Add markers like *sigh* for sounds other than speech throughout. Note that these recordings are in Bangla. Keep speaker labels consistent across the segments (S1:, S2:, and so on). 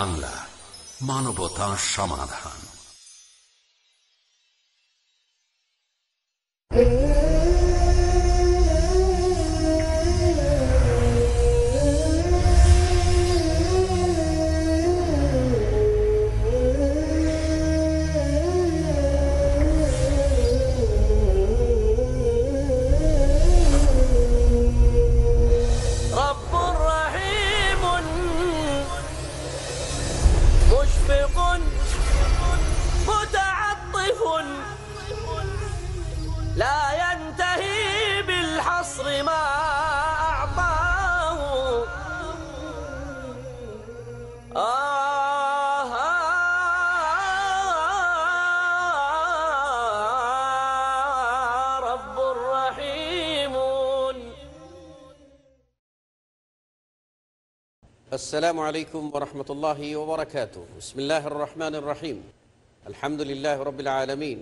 S1: বাংলা মানবতা সমাধান
S2: আসসালামু আলাইকুম রহমতুল্লাহি ওবরাকাত ইসমিল্লাহ রহমান রাহিম আলহামদুলিল্লাহ রবিল আলমিন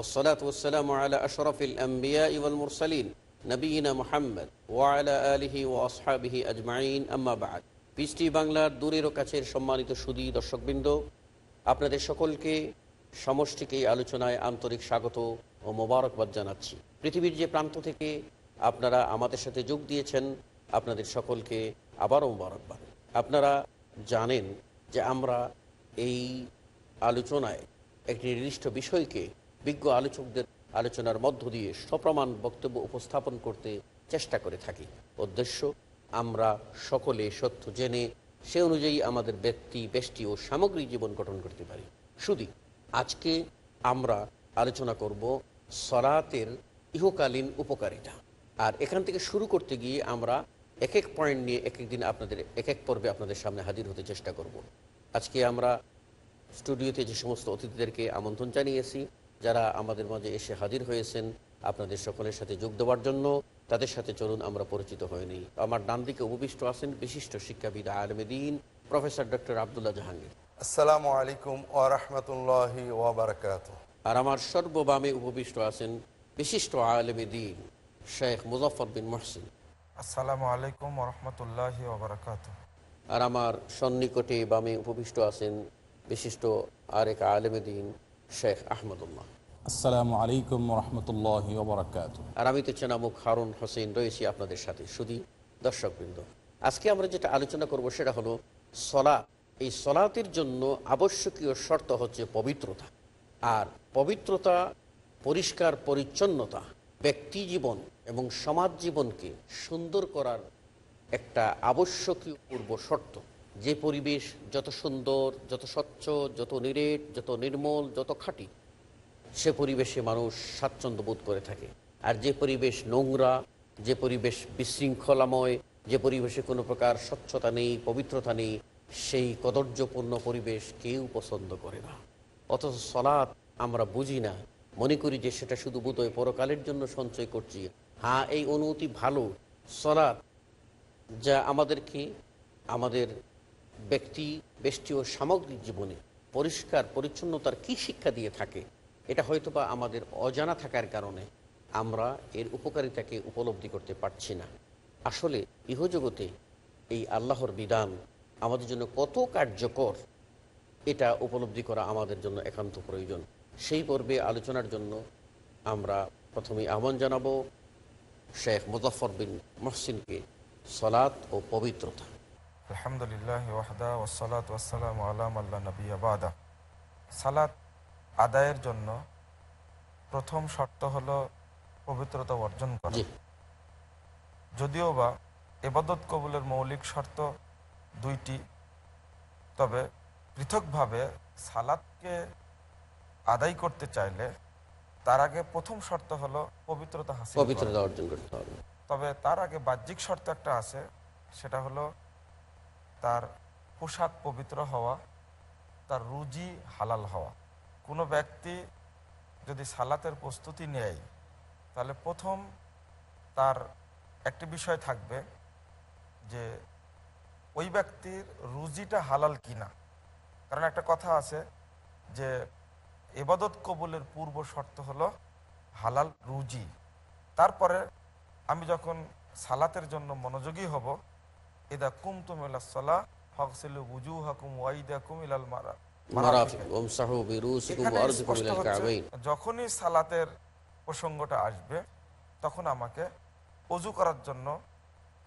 S2: ওসলাত ওসালাম আলা আশরফিল আম্বিয়া ইউল মুরসালিন নবীনা মোহাম্মদ ওয়ালা আলহি ও আসহাবিহি আজমাইন আম্মাবাদ পিসটি বাংলার দূরের ও কাছের সম্মানিত সুদী দর্শকবৃন্দ আপনাদের সকলকে সমষ্টিকে আলোচনায় আন্তরিক স্বাগত ও মোবারকবাদ জানাচ্ছি পৃথিবীর যে প্রান্ত থেকে আপনারা আমাদের সাথে যোগ দিয়েছেন আপনাদের সকলকে আবারও মোবারকবাদ আপনারা জানেন যে আমরা এই আলোচনায় একটি নির্দিষ্ট বিষয়কে বিজ্ঞ আলোচকদের আলোচনার মধ্য দিয়ে সপ্রমাণ বক্তব্য উপস্থাপন করতে চেষ্টা করে থাকি উদ্দেশ্য আমরা সকলে সত্য জেনে সে অনুযায়ী আমাদের ব্যক্তি ব্যষ্টি ও সামগ্রিক জীবন গঠন করতে পারি শুধু আজকে আমরা আলোচনা করব সরাতের ইহকালীন উপকারিতা আর এখান থেকে শুরু করতে গিয়ে আমরা এক এক পয়েন্ট নিয়ে এক এক দিন আপনাদের এক এক পর্বে আপনাদের সামনে হাজির হতে চেষ্টা করব। আজকে আমরা স্টুডিওতে যে সমস্ত অতিথিদেরকে আমন্ত্রণ জানিয়েছি যারা আমাদের মাঝে এসে হাজির হয়েছেন আপনাদের সকলের সাথে যোগ দেওয়ার জন্য তাদের সাথে চলুন আমরা পরিচিত হয়নি আমার ডান দিকে উপবিষ্ট আছেন বিশিষ্ট শিক্ষাবিদ আলমেদিন প্রফেসর ডক্টর আবদুল্লাহ জাহাঙ্গীর
S3: আসসালামু আলাইকুম ওরহমতুল্লাহ ওবরাকাত
S2: আর আমার সর্ববামে উপবিষ্ট আছেন বিশিষ্ট আলমেদিন শেখ মুজফর বিন মহসিন
S4: আসসালামু আলাইকুম রহমতুল্লাহ
S2: আর আমার সন্নিকটে বামে উপবিষ্ট আছেন বিশিষ্ট আরেক আলমদিন শেখ আহমদুল্লাহ আলাইকুম আর আমি তো রয়েছি আপনাদের সাথে দর্শকবৃন্দ আজকে আমরা যেটা আলোচনা করব সেটা হলো সলা এই সলাতের জন্য আবশ্যকীয় শর্ত হচ্ছে পবিত্রতা আর পবিত্রতা পরিষ্কার পরিচ্ছন্নতা ব্যক্তি জীবন এবং সমাজ জীবনকে সুন্দর করার একটা আবশ্যকীয় পূর্ব শর্ত যে পরিবেশ যত সুন্দর যত স্বচ্ছ যত নিরেট যত নির্মল যত খাঁটি সে পরিবেশে মানুষ স্বাচ্ছন্দ্য বোধ করে থাকে আর যে পরিবেশ নোংরা যে পরিবেশ বিশৃঙ্খলাময় যে পরিবেশে কোনো প্রকার স্বচ্ছতা নেই পবিত্রতা নেই সেই কদর্যপূর্ণ পরিবেশ কেউ পছন্দ করে না অথচ সলাৎ আমরা বুঝি না মনে করি যে সেটা শুধু বোধহয় পরকালের জন্য সঞ্চয় করছি হ্যাঁ এই অনুভূতি ভালো সলাৎ যা আমাদেরকে আমাদের ব্যক্তি ব্যষ্টি ও সামগ্রিক জীবনে পরিষ্কার পরিচ্ছন্নতার কি শিক্ষা দিয়ে থাকে এটা হয়তোবা আমাদের অজানা থাকার কারণে আমরা এর উপকারিতাকে উপলব্ধি করতে পারছি না আসলে ইহজগতে এই আল্লাহর বিধান আমাদের জন্য কত কার্যকর এটা উপলব্ধি করা আমাদের জন্য একান্ত প্রয়োজন সেই পর্বে আলোচনার জন্য আমরা প্রথমে আহ্বান জানাবো শেখ মুজফর বিন মহসিনকে সলাত ও পবিত্রতা
S4: আলহামদুলিল্লাহ ওয়াহদা ওসলাত ওয়াসালাম আলাম আল্লাহ নবী আবাদা সালাত আদায়ের জন্য প্রথম শর্ত হলো পবিত্রতা অর্জন করা যদিও বা এবাদত কবুলের মৌলিক শর্ত দুইটি তবে পৃথকভাবে সালাদকে আদায় করতে চাইলে তার আগে প্রথম শর্ত হলো পবিত্রতা হাসিল পবিত্রতা অর্জন করতে হবে তবে তার আগে বাহ্যিক শর্ত একটা আছে সেটা হলো তার পোশাক পবিত্র হওয়া তার রুজি হালাল হওয়া কোনো ব্যক্তি যদি সালাতের প্রস্তুতি নেয় তাহলে প্রথম তার একটি বিষয় থাকবে যে ওই ব্যক্তির রুজিটা হালাল কিনা কারণ একটা কথা আছে যে এবাদত কবুলের পূর্ব শর্ত হলো হালাল রুজি তারপরে আমি যখন সালাতের জন্য মনোযোগী হব এদা কুম তুমিল্লা সলা ওয়াইদা যখনই সালাতের প্রসঙ্গটা আসবে তখন আমাকে অজু করার জন্য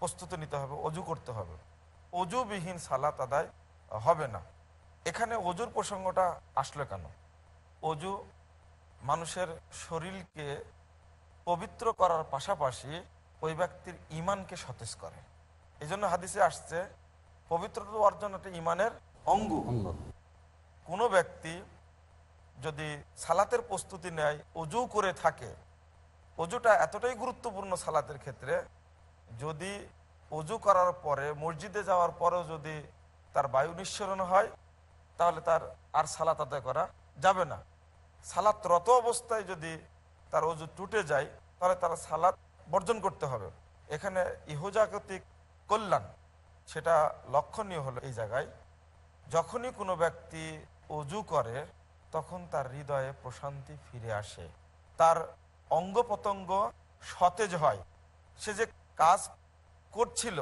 S4: প্রস্তুতি নিতে হবে অজু করতে হবে অজুবিহীন সালাত আদায় হবে না এখানে অজুর প্রসঙ্গটা আসলো কেন অজু মানুষের শরীরকে পবিত্র করার পাশাপাশি ওই ব্যক্তির ইমানকে সতেজ করে এই জন্য হাদিসে আসছে পবিত্রতা অর্জন একটা ইমানের অঙ্গ কোনো ব্যক্তি যদি সালাতের প্রস্তুতি নেয় অজু করে থাকে অজুটা এতটাই গুরুত্বপূর্ণ সালাতের ক্ষেত্রে যদি অজু করার পরে মসজিদে যাওয়ার পরেও যদি তার বায়ু নিঃসরণ হয় তাহলে তার আর সালাত আদায় করা যাবে না সালাতরত অবস্থায় যদি তার অজু টুটে যায় তাহলে তারা সালাত বর্জন করতে হবে এখানে ইহজাগতিক কল্যাণ সেটা লক্ষণীয় হলো এই জায়গায় যখনই কোনো ব্যক্তি অজু করে তখন তার হৃদয়ে প্রশান্তি ফিরে আসে তার অঙ্গ প্রত্যঙ্গ সতেজ হয় সে যে কাজ করছিল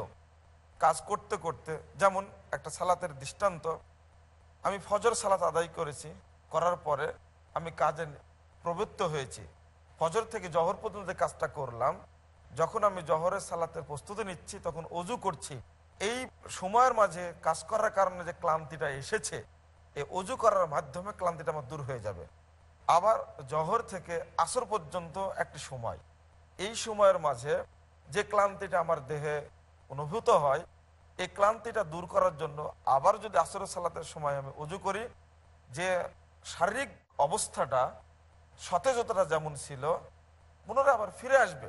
S4: কাজ করতে করতে যেমন একটা সালাতের দৃষ্টান্ত আমি ফজর সালাত আদায় করেছি করার পরে আমি কাজে প্রবৃত্ত হয়েছি ফজর থেকে জহর পর্যন্ত কাজটা করলাম যখন আমি জহরের সালাতের প্রস্তুতি নিচ্ছি তখন অজু করছি এই সময়ের মাঝে কাজ করার কারণে যে ক্লান্তিটা এসেছে এই অজু করার মাধ্যমে ক্লান্তিটা আমার দূর হয়ে যাবে আবার জহর থেকে আসর পর্যন্ত একটি সময় এই সময়ের মাঝে যে ক্লান্তিটা আমার দেহে অনুভূত হয় এই ক্লান্তিটা দূর করার জন্য আবার যদি আসর সালাতের সময় আমি অজু করি যে শারীরিক অবস্থাটা সতেজতাটা যেমন ছিল পুনরায় আবার ফিরে আসবে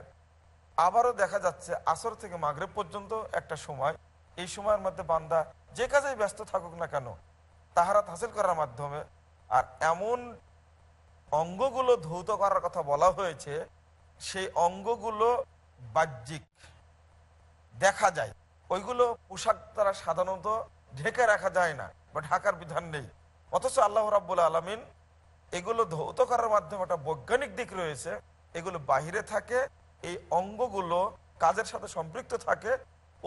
S4: আবারও দেখা যাচ্ছে আসর থেকে মাগরে পর্যন্ত একটা সময় এই সময়ের মধ্যে বান্দা যে কাজে ব্যস্ত থাকুক না কেন তাহারাত হাসিল করার মাধ্যমে আর এমন অঙ্গগুলো ধৌত করার কথা বলা হয়েছে সেই অঙ্গগুলো বাহ্যিক দেখা যায় ওইগুলো পোশাক তারা সাধারণত ঢেকে রাখা যায় না বা ঢাকার বিধান নেই অথচ আল্লাহ রাবুল আলমিন এগুলো ধৌত করার মাধ্যমে একটা বৈজ্ঞানিক দিক রয়েছে এগুলো বাহিরে থাকে এই অঙ্গগুলো কাজের সাথে সম্পৃক্ত থাকে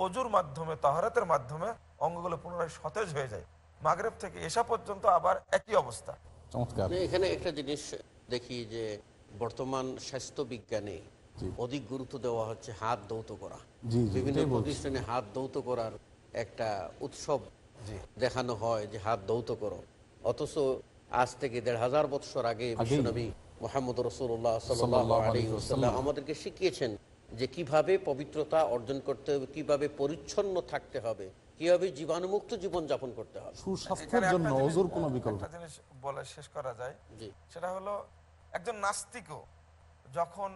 S4: অজুর মাধ্যমে তাহারাতের মাধ্যমে অঙ্গগুলো পুনরায় সতেজ হয়ে যায় মাগরেব
S2: থেকে এসা পর্যন্ত আবার একই অবস্থা এখানে একটা জিনিস দেখি যে বর্তমান স্বাস্থ্য বিজ্ঞানে অধিক গুরুত্ব দেওয়া হচ্ছে হাত দৌত করা বিভিন্ন প্রতিষ্ঠানে হাত দৌত করার একটা উৎসব দেখানো হয় যে হাত দৌত করো অথচ আজ থেকে দেড় হাজার বৎসর আগে বিশ্বনবী মোহাম্মদ রসুল্লাহ আমাদেরকে শিখিয়েছেন যে কিভাবে পবিত্রতা অর্জন করতে হবে কিভাবে পরিচ্ছন্ন থাকতে হবে কিভাবে জীবাণুমুক্ত জীবন যাপন করতে হবে সুস্বাস্থ্যের
S4: জন্য কোনো বিকল্প জিনিস বলে শেষ করা যায় সেটা হলো একজন নাস্তিকও যখন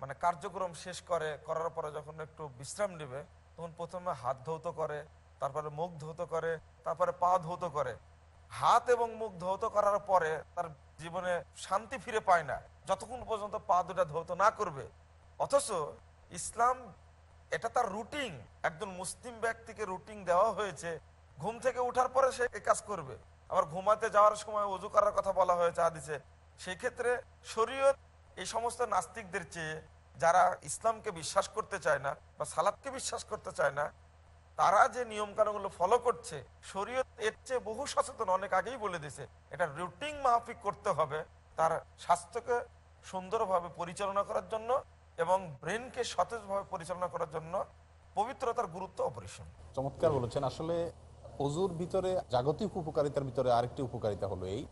S4: মানে কার্যক্রম শেষ করে করার পরে যখন একটু বিশ্রাম নেবে তখন প্রথমে হাত ধৌত করে তারপরে মুখ ধৌত করে তারপরে পা ধৌত করে হাত এবং মুখ ধৌত করার পরে তার জীবনে শান্তি ফিরে পায় না যতক্ষণ পর্যন্ত পা দুটা ধৌত না করবে অথচ ইসলাম এটা তার রুটিন একজন মুসলিম ব্যক্তিকে রুটিন দেওয়া হয়েছে ঘুম থেকে উঠার পরে সে কাজ করবে আবার ঘুমাতে যাওয়ার সময় উজু করার কথা বলা হয়েছে আদিছে সেই ক্ষেত্রে শরীয়ত এই সমস্ত নাস্তিকদের চেয়ে যারা ইসলামকে বিশ্বাস করতে চায় না বা সালাদকে বিশ্বাস করতে চায় না তারা যে নিয়ম কানুনগুলো ফলো করছে শরীয়ত এর চেয়ে বহু সচেতন অনেক আগেই বলে দিছে এটা রুটিন মাহফিক করতে হবে তার স্বাস্থ্যকে সুন্দরভাবে পরিচালনা করার জন্য এবং ব্রেনকে সতেজভাবে পরিচালনা করার জন্য
S5: পবিত্রতার গুরুত্ব অপরিসীম চমৎকার বলেছেন আসলে অজুর ভিতরে জাগতিক উপকারিতার ভিতরে আরেকটি উপকারিতা হলো এই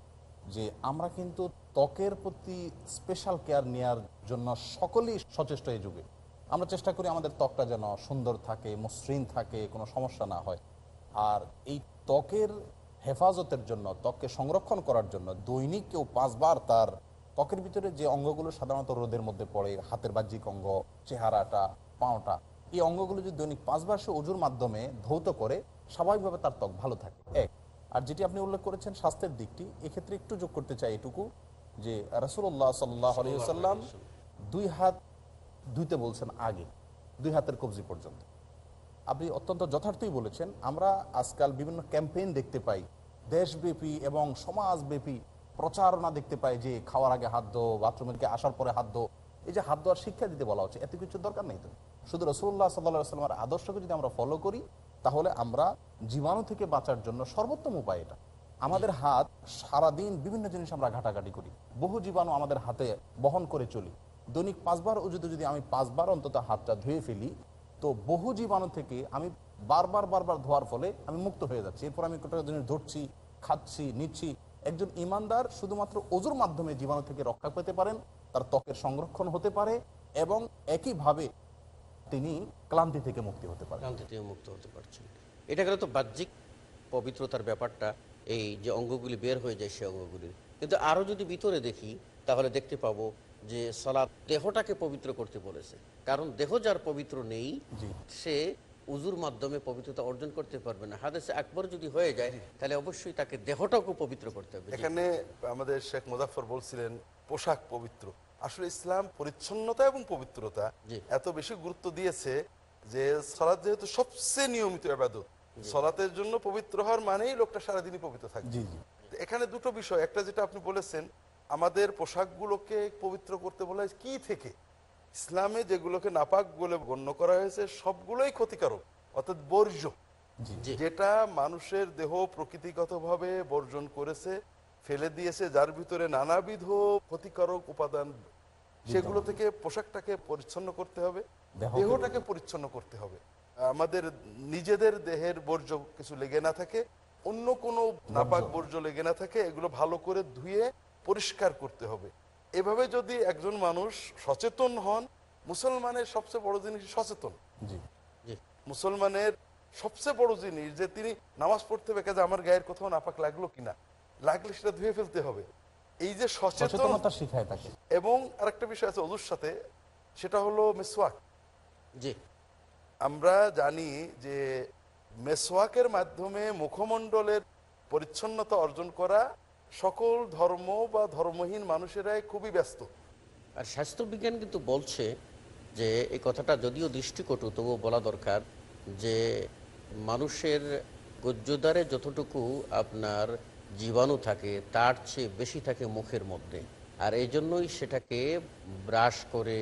S5: যে আমরা কিন্তু ত্বকের প্রতি স্পেশাল কেয়ার নেওয়ার জন্য সকলেই সচেষ্ট এই যুগে আমরা চেষ্টা করি আমাদের ত্বকটা যেন সুন্দর থাকে মসৃণ থাকে কোনো সমস্যা না হয় আর এই ত্বকের হেফাজতের জন্য ত্বককে সংরক্ষণ করার জন্য দৈনিক কেউ পাঁচবার তার ত্বকের ভিতরে যে অঙ্গগুলো সাধারণত রোদের মধ্যে পড়ে হাতের বাহ্যিক অঙ্গ চেহারাটা পাওটা এই অঙ্গগুলো যদি দৈনিক পাঁচবার সে অজুর মাধ্যমে ধৌত করে স্বাভাবিকভাবে তার ত্বক ভালো থাকে এক আর যেটি আপনি উল্লেখ করেছেন স্বাস্থ্যের দিকটি এক্ষেত্রে একটু যোগ করতে চাই এটুকু যে রাসুল্লাহ সাল্লাহ আলিয়াল্লাম দুই হাত ধুইতে বলছেন আগে দুই হাতের কবজি পর্যন্ত আপনি অত্যন্ত যথার্থই বলেছেন আমরা আজকাল বিভিন্ন ক্যাম্পেইন দেখতে পাই দেশব্যাপী এবং সমাজব্যাপী প্রচারণা দেখতে পাই যে খাওয়ার আগে হাত দো বাথরুমেরকে আসার পরে হাত দো এই যে হাত দেওয়ার শিক্ষা দিতে বলা হচ্ছে এত কিছু দরকার নেই তো শুধু রসুল্লাহ সাল্লা সাল্লামের আদর্শকে যদি আমরা ফলো করি তাহলে আমরা জীবাণু থেকে বাঁচার জন্য সর্বোত্তম উপায় এটা আমাদের হাত সারাদিন বিভিন্ন জিনিস আমরা ঘাটাঘাটি করি বহু জীবাণু আমাদের হাতে বহন করে চলি দৈনিক পাঁচবার উজুতে যদি আমি পাঁচবার অন্তত হাতটা ধুয়ে ফেলি তো বহু জীবাণু থেকে আমি বারবার বারবার ধোয়ার ফলে আমি মুক্ত হয়ে যাচ্ছি এরপর আমি কোটা জিনিস ধরছি খাচ্ছি নিচ্ছি একজন ইমানদার শুধুমাত্র ওজুর মাধ্যমে জীবাণু থেকে রক্ষা পেতে পারেন তার ত্বকের সংরক্ষণ হতে পারে এবং একইভাবে তিনি ক্লান্তি থেকে মুক্তি হতে পারেন ক্লান্তি
S2: থেকে মুক্ত হতে পারছেন এটা গেলে তো বাহ্যিক পবিত্রতার ব্যাপারটা এই যে অঙ্গগুলি বের হয়ে যায় সে অঙ্গগুলির কিন্তু আরও যদি ভিতরে দেখি তাহলে দেখতে পাবো যে সলাৎ দেহটাকে পবিত্র করতে বলেছে কারণ দেহ যার পবিত্র নেই সে উজুর মাধ্যমে পবিত্রতা অর্জন করতে পারবে না হাদেশে একবার যদি হয়ে যায় তাহলে অবশ্যই তাকে দেহটাকে পবিত্র করতে হবে এখানে
S3: আমাদের শেখ মুজাফর বলছিলেন পোশাক পবিত্র আসলে ইসলাম পরিচ্ছন্নতা এবং পবিত্রতা এত বেশি গুরুত্ব দিয়েছে যে সলাৎ যেহেতু সবচেয়ে নিয়মিত আবাদত সলাতের জন্য পবিত্র হওয়ার মানেই লোকটা সারাদিনই পবিত্র থাকে এখানে দুটো বিষয় একটা যেটা আপনি বলেছেন আমাদের পোশাকগুলোকে পবিত্র করতে বলা হয় কি থেকে ইসলামে যেগুলোকে নাপাক বলে গণ্য করা হয়েছে সবগুলোই ক্ষতিকারক অর্থাৎ বর্জ্য যেটা মানুষের দেহ প্রকৃতিগতভাবে বর্জন করেছে ফেলে দিয়েছে যার ভিতরে নানাবিধ ক্ষতিকারক উপাদান সেগুলো থেকে পোশাকটাকে পরিচ্ছন্ন করতে হবে দেহটাকে পরিচ্ছন্ন করতে হবে আমাদের নিজেদের দেহের বর্জ্য কিছু লেগে না থাকে অন্য কোনো নাপাক বর্জ্য লেগে না থাকে এগুলো ভালো করে ধুয়ে পরিষ্কার করতে হবে এভাবে যদি একজন মানুষ সচেতন হন মুসলমানের সবচেয়ে বড় জিনিস সচেতন মুসলমানের সবচেয়ে বড় জিনিস যে তিনি নামাজ পড়তে হবে কাজে আমার গায়ের কোথাও নাপাক লাগলো কিনা লাগলে সেটা ধুয়ে ফেলতে হবে এই যে সচেতনতা শিখায় তাকে এবং আরেকটা বিষয় আছে অজুর সাথে সেটা হলো মেসওয়াক জি আমরা জানি যে মেসওয়াকের মাধ্যমে মুখমণ্ডলের পরিচ্ছন্নতা অর্জন করা সকল ধর্ম বা ধর্মহীন মানুষেরাই খুবই ব্যস্ত
S2: আর স্বাস্থ্যবিজ্ঞান কিন্তু বলছে যে এই কথাটা যদিও দৃষ্টিকটু তবুও বলা দরকার যে মানুষের গজ্জদারে যতটুকু আপনার জীবাণু থাকে তার চেয়ে বেশি থাকে মুখের মধ্যে আর এই জন্যই সেটাকে ব্রাশ করে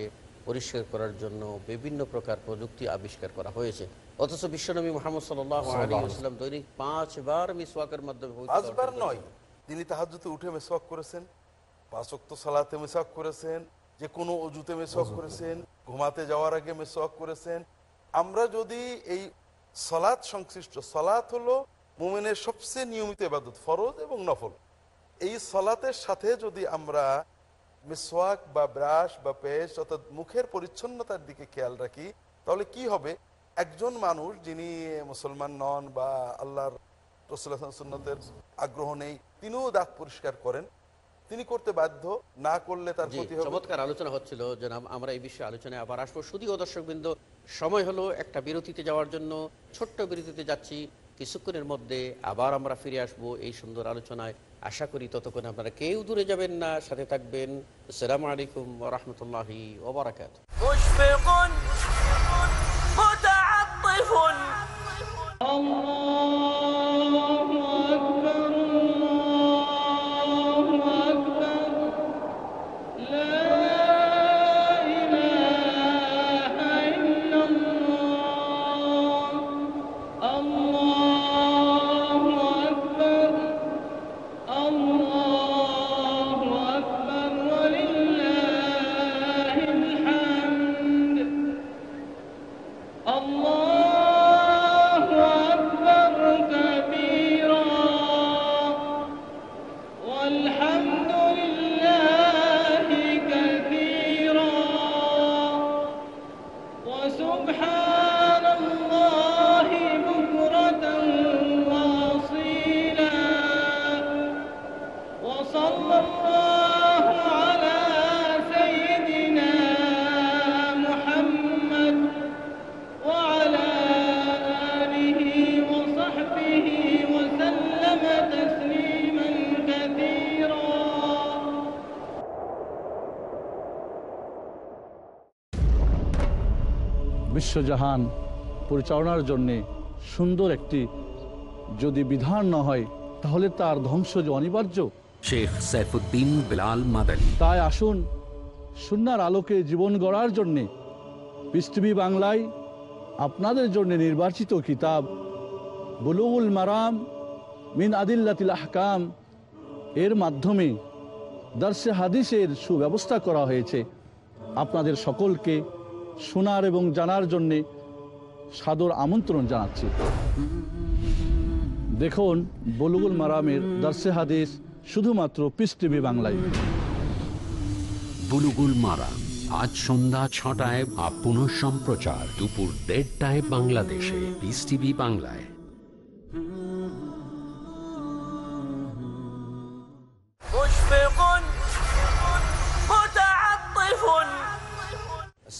S2: পরিষ্কার করার জন্য বিভিন্ন প্রকার প্রযুক্তি আবিষ্কার করা হয়েছে অথচ বিশ্বনবী মোহাম্মদ সাল্লাম দৈনিক পাঁচবার মিসওয়াকের মাধ্যমে নয় তিনি তাহাজুতে
S3: উঠে মেসওয়াক করেছেন পাঁচক্ত সালাতে মেসওয়াক করেছেন যে কোনো অজুতে মেসওয়াক করেছেন ঘুমাতে যাওয়ার আগে মেসওয়াক করেছেন আমরা যদি এই সলাৎ সংশ্লিষ্ট সলাৎ হলো মোমেনের সবচেয়ে নিয়মিত এবাদত ফরজ এবং নফল এই সলাতের সাথে যদি আমরা মেসওয়াক বা ব্রাশ বা পেস্ট অর্থাৎ মুখের পরিচ্ছন্নতার দিকে খেয়াল রাখি তাহলে কি হবে একজন মানুষ যিনি মুসলমান নন বা আল্লাহর রসুল্লাহ সুন্নতের আগ্রহ নেই তিনিও দাঁত পরিষ্কার করেন তিনি করতে বাধ্য না করলে তার চমৎকার
S2: আলোচনা হচ্ছিল যে আমরা এই বিষয়ে আলোচনায় আবার আসবো শুধুও বিন্দু সময় হলো একটা বিরতিতে যাওয়ার জন্য ছোট্ট বিরতিতে যাচ্ছি কিছুক্ষণের মধ্যে আবার আমরা ফিরে আসব এই সুন্দর আলোচনায় আশা করি ততক্ষণ আপনারা কেউ দূরে যাবেন না সাথে থাকবেন সালাম আলাইকুম রহমতুল্লাহি ওবরাকাত
S5: বিশ্বজাহান পরিচালনার জন্যে সুন্দর একটি যদি বিধান না হয় তাহলে তার ধ্বংস যে অনিবার্য শেখ সাইফুদ্দিন বিলাল মাদানী তাই আসুন সুনার আলোকে জীবন গড়ার জন্যে পৃথিবী বাংলায় আপনাদের জন্য নির্বাচিত কিতাব বুলুল মারাম মিন আদিল্লাতিল আহকাম এর মাধ্যমে দর্শে হাদিসের সুব্যবস্থা করা হয়েছে আপনাদের সকলকে শোনার এবং জানার জন্যে সাদর আমন্ত্রণ জানাচ্ছি দেখুন বলুগুল মারামের দার্সে হাদিস শুধুমাত্র পিস টিভি বাংলায়
S1: বুলুগুল মারাম আজ সন্ধ্যা ছটায় আপন সম্প্রচার দুপুর দেড়টায় বাংলাদেশে পিস টিভি বাংলায়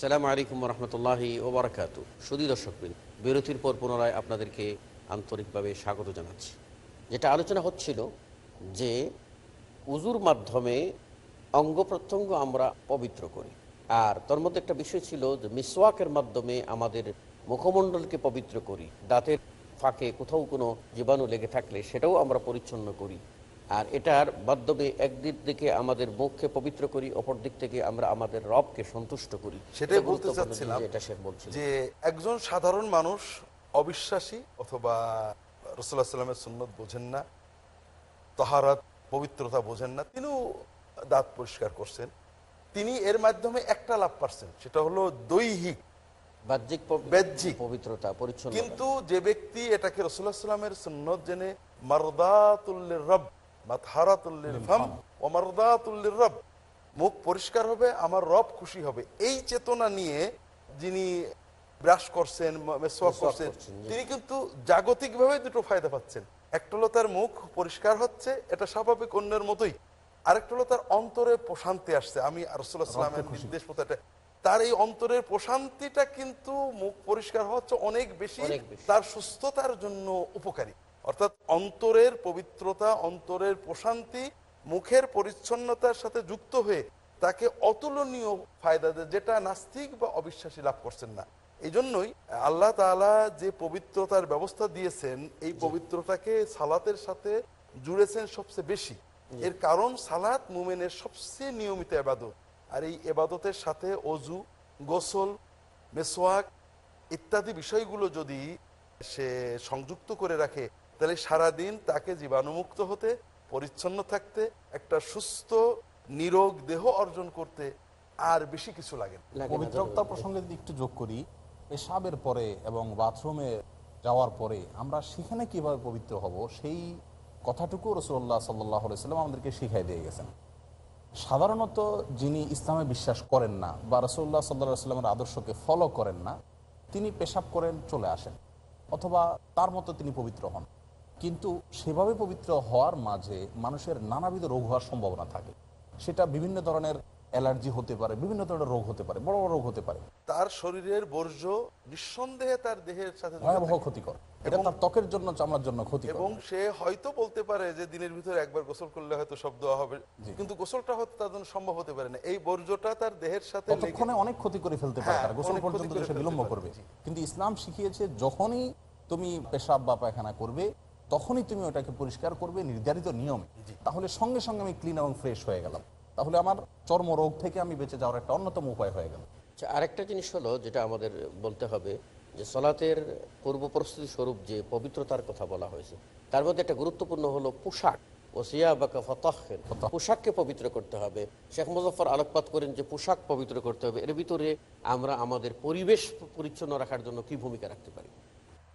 S2: আসসালামু আলাইকুম রহমতুল্লাহি ওবরাকাতু সুদী দর্শকবৃন্দ বিরতির পর পুনরায় আপনাদেরকে আন্তরিকভাবে স্বাগত জানাচ্ছি যেটা আলোচনা হচ্ছিল যে উজুর মাধ্যমে অঙ্গ প্রত্যঙ্গ আমরা পবিত্র করি আর তার মধ্যে একটা বিষয় ছিল যে মিসওয়াকের মাধ্যমে আমাদের মুখমণ্ডলকে পবিত্র করি দাঁতের ফাঁকে কোথাও কোনো জীবাণু লেগে থাকলে সেটাও আমরা পরিচ্ছন্ন করি আর এটার মাধ্যমে একদিক থেকে আমাদের মুখকে পবিত্র করি অপর দিক থেকে আমরা আমাদের রবকে সন্তুষ্ট করি সেটাই বলতে চাচ্ছিলাম এটা শেখ বলছিল যে
S3: একজন সাধারণ মানুষ অবিশ্বাসী অথবা রসুল্লাহ সাল্লামের সুন্নত বোঝেন না তাহারাত পবিত্রতা বোঝেন না তিনিও দাঁত পরিষ্কার করছেন তিনি এর মাধ্যমে একটা লাভ পাচ্ছেন সেটা হলো দৈহিক বাহ্যিক বাহ্যিক
S2: পবিত্রতা পরিচ্ছন্ন কিন্তু
S3: যে ব্যক্তি এটাকে রসুল্লাহ সাল্লামের সুন্নত জেনে মারদাতুল্লের রব মুখ পরিষ্কার হবে আমার রব খুশি হবে এই চেতনা নিয়ে যিনি ব্রাশ করছেন করছেন তিনি কিন্তু জাগতিক ভাবে দুটো ফায়দা পাচ্ছেন একটা হলো তার মুখ পরিষ্কার হচ্ছে এটা স্বাভাবিক অন্যের মতোই আরেকটা হলো তার অন্তরে প্রশান্তি আসছে আমি রসুল্লাহামের নির্দেশ মতো এটা তার এই অন্তরের প্রশান্তিটা কিন্তু মুখ পরিষ্কার হচ্ছে অনেক বেশি তার সুস্থতার জন্য উপকারী অর্থাৎ অন্তরের পবিত্রতা অন্তরের প্রশান্তি মুখের পরিচ্ছন্নতার সাথে যুক্ত হয়ে তাকে অতুলনীয় ফায়দা দেয় যেটা নাস্তিক বা অবিশ্বাসী লাভ করছেন না এই জন্যই আল্লাহ তালা যে পবিত্রতার ব্যবস্থা দিয়েছেন এই পবিত্রতাকে সালাতের সাথে জুড়েছেন সবচেয়ে বেশি এর কারণ সালাত মুমেনের সবচেয়ে নিয়মিত এবাদত আর এই এবাদতের সাথে অজু গোসল মেসোয়াক ইত্যাদি বিষয়গুলো যদি সে সংযুক্ত করে রাখে তাহলে সারাদিন তাকে জীবাণুমুক্ত হতে পরিচ্ছন্ন থাকতে একটা সুস্থ নিরোগ দেহ অর্জন করতে আর বেশি কিছু লাগে পবিত্রতা প্রসঙ্গে
S5: যদি একটু যোগ করি পেশাবের পরে এবং বাথরুমে যাওয়ার পরে আমরা সেখানে কিভাবে পবিত্র হব সেই কথাটুকু রসুল্লাহ সাল্লাহ সাল্লাম আমাদেরকে শিখাই দিয়ে গেছেন সাধারণত যিনি ইসলামে বিশ্বাস করেন না বা রসুল্লাহ সাল্লাহ সাল্লামের আদর্শকে ফলো করেন না তিনি পেশাব করেন চলে আসেন অথবা তার মতো তিনি পবিত্র হন কিন্তু সেভাবে পবিত্র হওয়ার মাঝে মানুষের নানাবিধ রোগ হওয়ার সম্ভাবনা থাকে সেটা বিভিন্ন ধরনের অ্যালার্জি হতে পারে বিভিন্ন ধরনের রোগ হতে পারে বড় বড় রোগ হতে পারে
S3: তার শরীরের বর্জ্য নিঃসন্দেহে তার
S5: দেহের সাথে ভয়াবহ ক্ষতিকর এটা তার ত্বকের জন্য চামড়ার জন্য ক্ষতি এবং
S3: সে হয়তো বলতে পারে যে দিনের ভিতরে একবার গোসল করলে হয়তো সব দেওয়া হবে কিন্তু গোসলটা হয়তো তার জন্য সম্ভব হতে পারে না এই বর্জ্যটা তার দেহের সাথে ততক্ষণে
S5: অনেক ক্ষতি করে ফেলতে পারে হ্যাঁ, তার গোসল পর্যন্ত সে বিলম্ব করবে কিন্তু ইসলাম শিখিয়েছে যখনই তুমি পেশাব বা পায়খানা করবে তখনই তুমি ওটাকে পরিষ্কার করবে নির্ধারিত নিয়মে তাহলে সঙ্গে সঙ্গে আমি ক্লিন এবং ফ্রেশ হয়ে গেলাম তাহলে আমার চর্মরোগ থেকে আমি
S2: বেঁচে যাওয়ার একটা অন্যতম উপায় হয়ে গেল আচ্ছা, আরেকটা জিনিস হলো যেটা আমাদের বলতে হবে যে সলাতের পূর্ব প্রস্তুতি স্বরূপ যে পবিত্রতার কথা বলা হয়েছে তার মধ্যে একটা গুরুত্বপূর্ণ হলো পোশাক ওসিয়া বা ফতাহের পোশাককে পবিত্র করতে হবে শেখ মুজফর আলোকপাত করেন যে পোশাক পবিত্র করতে হবে এর ভিতরে আমরা আমাদের পরিবেশ পরিচ্ছন্ন রাখার জন্য কি ভূমিকা রাখতে পারি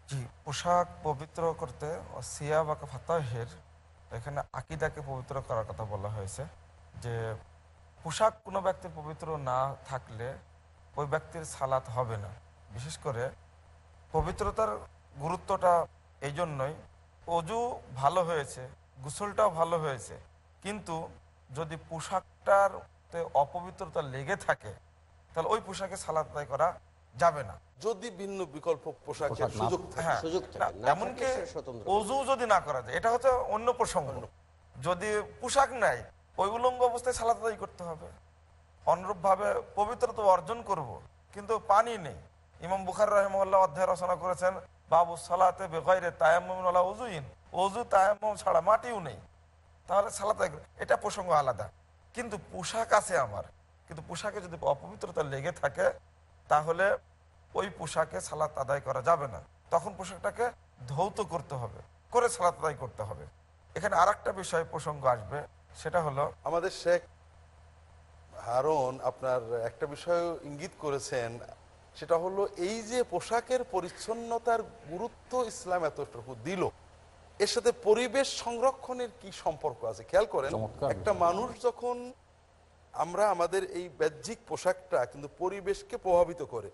S4: জি পোশাক পবিত্র করতে সিয়া বা ফাতাহের এখানে আকিদাকে পবিত্র করার কথা বলা হয়েছে যে পোশাক কোনো ব্যক্তির পবিত্র না থাকলে ওই ব্যক্তির সালাত হবে না বিশেষ করে পবিত্রতার গুরুত্বটা এই জন্যই অজু ভালো হয়েছে গোসলটাও ভালো হয়েছে কিন্তু যদি পোশাকটার অপবিত্রতা লেগে থাকে তাহলে ওই পোশাকে সালাত আদায় করা যাবে না যদি ভিন্ন বিকল্প
S3: পোশাকের সুযোগ হ্যাঁ, এমনকি অজু
S4: যদি না করা যায় এটা হচ্ছে অন্য প্রসঙ্গ যদি পোশাক নাই ওই উলঙ্গ অবস্থায় সালাদাই করতে হবে অনুরূপ অনুরূপভাবে পবিত্রতা অর্জন করব। কিন্তু পানি নেই ইমাম বুখার রহমল্লা অধ্যায় রচনা করেছেন বাবু সালাতে বেগরে তায়ামুল্লাহ অজুইন অজু তায়াম ছাড়া মাটিও নেই তাহলে সালাত এটা প্রসঙ্গ আলাদা কিন্তু পোশাক আছে আমার কিন্তু পোশাকে যদি অপবিত্রতা লেগে থাকে তাহলে ওই পোশাকে সালাত আদায় করা যাবে না তখন পোশাকটাকে ধৌত করতে হবে করে সালাত আদায় করতে হবে এখানে আর একটা বিষয় প্রসঙ্গ আসবে সেটা হলো
S3: আমাদের শেখ হারন আপনার একটা বিষয় ইঙ্গিত করেছেন সেটা হলো এই যে পোশাকের পরিচ্ছন্নতার গুরুত্ব ইসলাম এতটুকু দিল এর সাথে পরিবেশ সংরক্ষণের কি সম্পর্ক আছে খেয়াল করেন একটা মানুষ যখন আমরা আমাদের এই বাহ্যিক পোশাকটা কিন্তু পরিবেশকে প্রভাবিত করে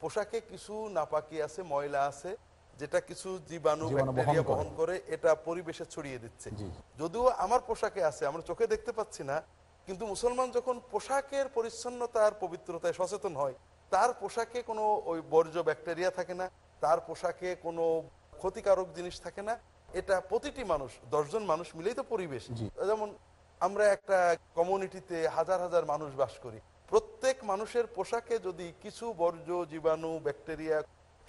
S3: পোশাকে কিছু নাপাকি আছে ময়লা আছে যেটা কিছু জীবাণু ব্যাকটেরিয়া বহন করে এটা পরিবেশে ছড়িয়ে দিচ্ছে যদিও আমার পোশাকে আছে আমরা চোখে দেখতে পাচ্ছি না কিন্তু মুসলমান যখন পোশাকের পরিচ্ছন্নতা আর পবিত্রতায় সচেতন হয় তার পোশাকে কোনো ওই বর্জ্য ব্যাকটেরিয়া থাকে না তার পোশাকে কোনো ক্ষতিকারক জিনিস থাকে না এটা প্রতিটি মানুষ দশজন মানুষ মিলেই তো পরিবেশ যেমন আমরা একটা কমিউনিটিতে হাজার হাজার মানুষ বাস করি প্রত্যেক মানুষের পোশাকে যদি কিছু বর্জ্য জীবাণু ব্যাকটেরিয়া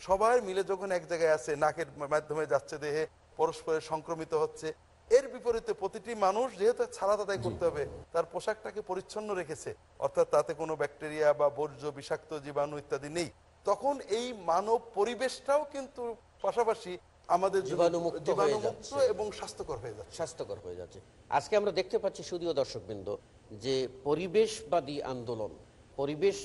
S3: সবাই মিলে যখন এক জায়গায় আছে নাকের মাধ্যমে যাচ্ছে দেহে পরস্পরের সংক্রমিত হচ্ছে এর বিপরীতে প্রতিটি মানুষ যেহেতু ছাড়া তাদের করতে হবে তার পোশাকটাকে পরিচ্ছন্ন রেখেছে অর্থাৎ তাতে কোনো ব্যাকটেরিয়া বা বর্জ্য বিষাক্ত জীবাণু ইত্যাদি নেই তখন এই মানব পরিবেশটাও কিন্তু পাশাপাশি আমাদের জীবাণুমুক্ত হয়ে যাচ্ছে এবং স্বাস্থ্যকর হয়ে যাচ্ছে স্বাস্থ্যকর
S2: হয়ে যাচ্ছে আজকে আমরা দেখতে পাচ্ছি শুধুও দর্শকবৃন্দ যে পরিবেশবাদী আন্দোলন পরিবেশ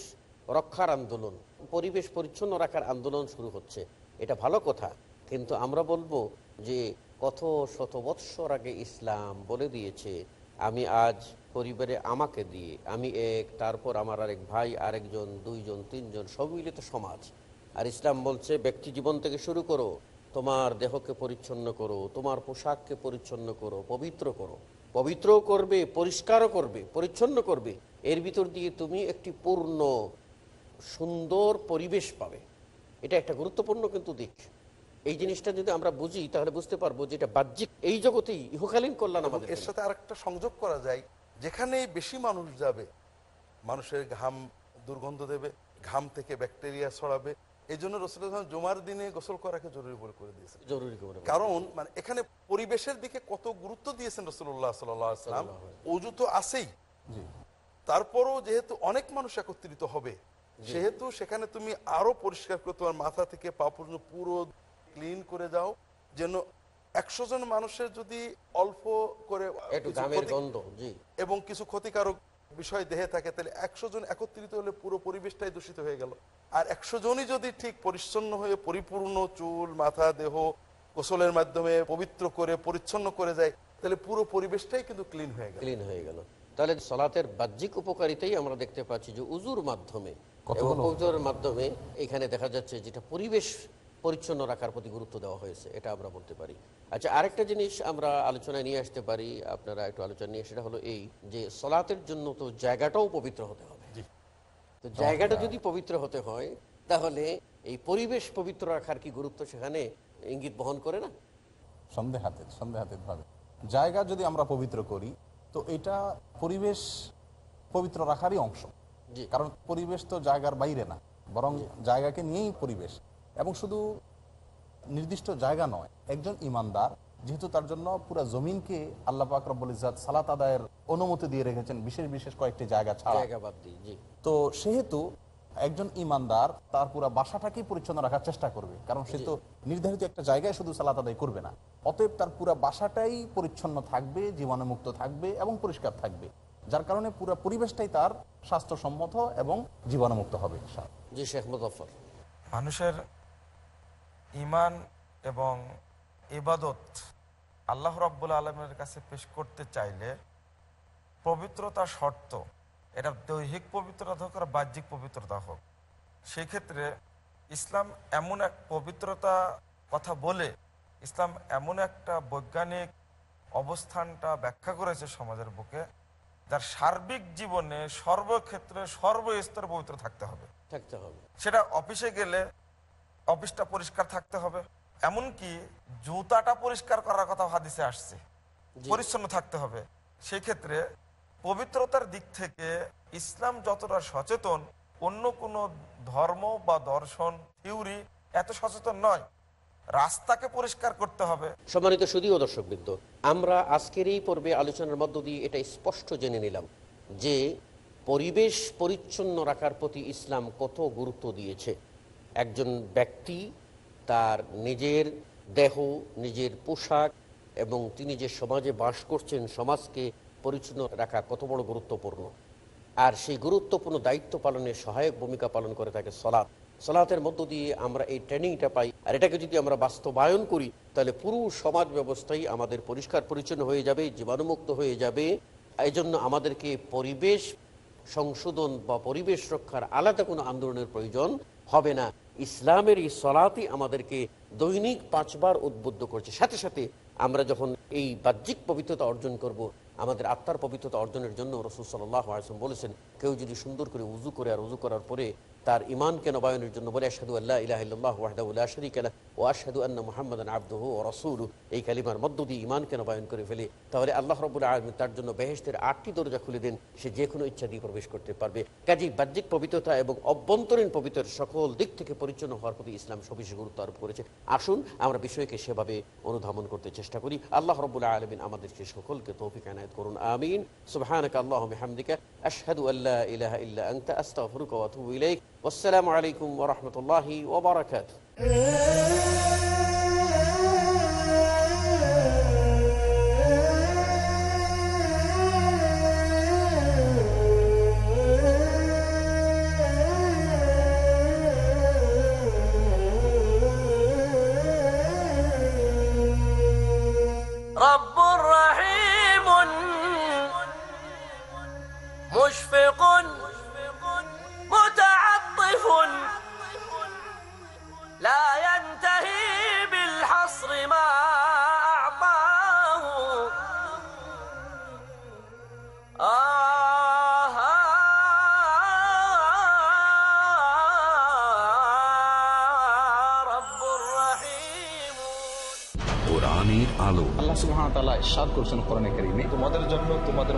S2: রক্ষার আন্দোলন পরিবেশ পরিচ্ছন্ন রাখার আন্দোলন শুরু হচ্ছে এটা ভালো কথা কিন্তু আমরা বলবো যে কত শত বৎসর আগে ইসলাম বলে দিয়েছে আমি আজ পরিবারে আমাকে দিয়ে আমি এক তারপর আমার আরেক ভাই আরেকজন দুইজন তিনজন সব মিলিত সমাজ আর ইসলাম বলছে ব্যক্তি জীবন থেকে শুরু করো তোমার দেহকে পরিচ্ছন্ন করো তোমার পোশাককে পরিচ্ছন্ন করো পবিত্র করো পবিত্র করবে পরিষ্কারও করবে পরিচ্ছন্ন করবে এর ভিতর দিয়ে তুমি একটি পূর্ণ সুন্দর পরিবেশ পাবে এটা একটা গুরুত্বপূর্ণ কিন্তু দিক এই জিনিসটা যদি আমরা বুঝি তাহলে বুঝতে পারবো যে এটা বাহ্যিক এই জগতেই ইহকালীন কল্যাণ আমাদের এর সাথে আরেকটা সংযোগ করা যায় যেখানে বেশি মানুষ যাবে মানুষের
S3: ঘাম দুর্গন্ধ দেবে ঘাম থেকে ব্যাকটেরিয়া ছড়াবে এই জন্য রসুলাম জুমার দিনে গোসল করাকে জরুরি বলে করে দিয়েছেন জরুরি কারণ মানে এখানে পরিবেশের দিকে কত গুরুত্ব দিয়েছেন রসুল্লাহ সাল্লাম অজু তো আসেই তারপরও যেহেতু অনেক মানুষ একত্রিত হবে সেহেতু সেখানে তুমি আরো পরিষ্কার করে তোমার মাথা থেকে পা পর্যন্ত পুরো ক্লিন করে যাও যেন একশো জন মানুষের যদি অল্প করে এবং কিছু ক্ষতিকারক বিষয় দেহে থাকে তাহলে একশো জন একত্রিত হলে পুরো পরিবেশটাই দূষিত হয়ে গেল আর একশো জনই যদি ঠিক পরিচ্ছন্ন হয়ে পরিপূর্ণ চুল মাথা দেহ গোসলের মাধ্যমে পবিত্র করে পরিচ্ছন্ন করে যায় তাহলে
S2: পুরো পরিবেশটাই কিন্তু ক্লিন হয়ে গেল ক্লিন হয়ে গেল তাহলে সলাতের বাহ্যিক উপকারিতাই আমরা দেখতে পাচ্ছি যে উজুর মাধ্যমে মাধ্যমে এখানে দেখা যাচ্ছে যেটা পরিবেশ পরিচ্ছন্ন রাখার প্রতি গুরুত্ব দেওয়া হয়েছে এটা আমরা বলতে পারি আচ্ছা আরেকটা জিনিস আমরা আলোচনায় নিয়ে আসতে পারি আপনারা একটু আলোচনা নিয়ে সেটা হলো এই যে সলাতের জন্য তো জায়গাটাও পবিত্র হতে হবে তো জায়গাটা যদি পবিত্র হতে হয় তাহলে এই পরিবেশ পবিত্র রাখার কি গুরুত্ব সেখানে ইঙ্গিত বহন করে না
S5: সন্দেহাতে সন্দেহাতে ভাবে জায়গা যদি আমরা পবিত্র করি তো এটা পরিবেশ পবিত্র রাখারই অংশ কারণ পরিবেশ তো জায়গার বাইরে না বরং জায়গাকে নিয়েই পরিবেশ এবং শুধু নির্দিষ্ট জায়গা নয় একজন ইমানদার যেহেতু তার জন্য পুরো জমিনকে আল্লাহ আকরবুল ইজাদ সালাত আদায়ের অনুমতি দিয়ে রেখেছেন বিশেষ বিশেষ কয়েকটি জায়গা ছাড়া তো সেহেতু একজন ইমানদার তার পুরো বাসাটাকেই পরিচ্ছন্ন রাখার চেষ্টা করবে কারণ সে তো নির্ধারিত একটা জায়গায় শুধু সালাত আদায় করবে না অতএব তার পুরো বাসাটাই পরিচ্ছন্ন থাকবে জীবাণুমুক্ত থাকবে এবং পরিষ্কার থাকবে যার কারণে পুরো পরিবেশটাই তার স্বাস্থ্যসম্মত এবং জীবাণুমুক্ত হবে
S4: মানুষের ইমান এবং ইবাদত আল্লাহ রব্বুল আলমের কাছে পেশ করতে চাইলে পবিত্রতা শর্ত এটা দৈহিক পবিত্রতা হোক আর বাহ্যিক পবিত্রতা হোক সেক্ষেত্রে ইসলাম এমন এক পবিত্রতা কথা বলে ইসলাম এমন একটা বৈজ্ঞানিক অবস্থানটা ব্যাখ্যা করেছে সমাজের বুকে যার সার্বিক জীবনে সর্বক্ষেত্রে সর্বস্তর পবিত্র থাকতে হবে থাকতে হবে সেটা অফিসে গেলে অফিসটা পরিষ্কার থাকতে হবে এমনকি জুতাটা পরিষ্কার করার কথা হাদিসে আসছে পরিচ্ছন্ন থাকতে হবে সেই ক্ষেত্রে পবিত্রতার দিক থেকে ইসলাম যতটা সচেতন অন্য কোনো ধর্ম বা দর্শন থিওরি এত সচেতন নয় রাস্তাকে পরিষ্কার করতে হবে
S2: সম্মানিত শুধুও দর্শকবৃন্দ আমরা আজকের এই পর্বে আলোচনার মধ্য দিয়ে এটা স্পষ্ট জেনে নিলাম যে পরিবেশ পরিচ্ছন্ন রাখার প্রতি ইসলাম কত গুরুত্ব দিয়েছে একজন ব্যক্তি তার নিজের দেহ নিজের পোশাক এবং তিনি যে সমাজে বাস করছেন সমাজকে পরিচ্ছন্ন রাখা কত বড় গুরুত্বপূর্ণ আর সেই গুরুত্বপূর্ণ দায়িত্ব পালনে সহায়ক ভূমিকা পালন করে থাকে সলাদ সলাতের মধ্য দিয়ে আমরা এই ট্রেনিংটা পাই আর এটাকে যদি আমরা বাস্তবায়ন করি তাহলে পুরো সমাজ ব্যবস্থাই আমাদের পরিষ্কার পরিচ্ছন্ন হয়ে যাবে জীবাণুমুক্ত হয়ে যাবে এই জন্য আমাদেরকে পরিবেশ সংশোধন বা পরিবেশ রক্ষার আলাদা কোনো আন্দোলনের প্রয়োজন হবে না ইসলামের এই সলাতে আমাদেরকে দৈনিক পাঁচবার উদ্বুদ্ধ করছে সাথে সাথে আমরা যখন এই বাহ্যিক পবিত্রতা অর্জন করব আমাদের আত্মার পবিত্রতা অর্জনের জন্য রসুল সাল্লাহ বলেছেন কেউ যদি সুন্দর করে উজু করে আর উজু করার পরে তার ইমানকে নবায়নের জন্য বলে আসাদু আল্লাহ ইলাহ আল্লাহ ওয়াহদাউল্লাহ শরিক আন্না ও রসুল এই কালিমার মধ্য দিয়ে ইমানকে নবায়ন করে ফেলে তাহলে আল্লাহ রবুল্লা আলম তার জন্য বেহেস্তের আটটি দরজা খুলে দেন সে যে কোনো ইচ্ছা দিয়ে প্রবেশ করতে পারবে কাজেই বাহ্যিক পবিত্রতা এবং অভ্যন্তরীণ পবিত্রের সকল দিক থেকে পরিচ্ছন্ন হওয়ার প্রতি ইসলাম সবিশেষ গুরুত্ব আরোপ করেছে আসুন আমরা বিষয়কে সেভাবে অনুধাবন করতে চেষ্টা করি আল্লাহ রবুল্লা আলমিন আমাদেরকে সকলকে তৌফিক আনায়ত করুন আমিন সুবাহানক আল্লাহ আশহাদু আল্লাহ ইলাহা আলাইকুম ওয়া রাহমাতুল্লাহি
S4: Yeah. *laughs*
S5: সাদ করছেন কোরআনে
S4: কারিমে তোমাদের জন্য তোমাদের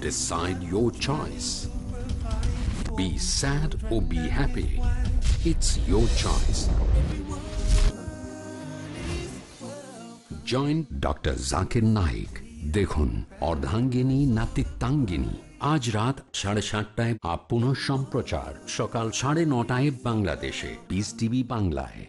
S1: Decide your choice. Be sad or be happy. It's your choice. Join doctor Zakir Naik দেখুন অর্ধাঙ্গিনী নাতিত্বাঙ্গিনী আজ রাত সাড়ে সাতটায় আপ সম্প্রচার সকাল সাড়ে নটায় বাংলাদেশে পিস টিভি বাংলায়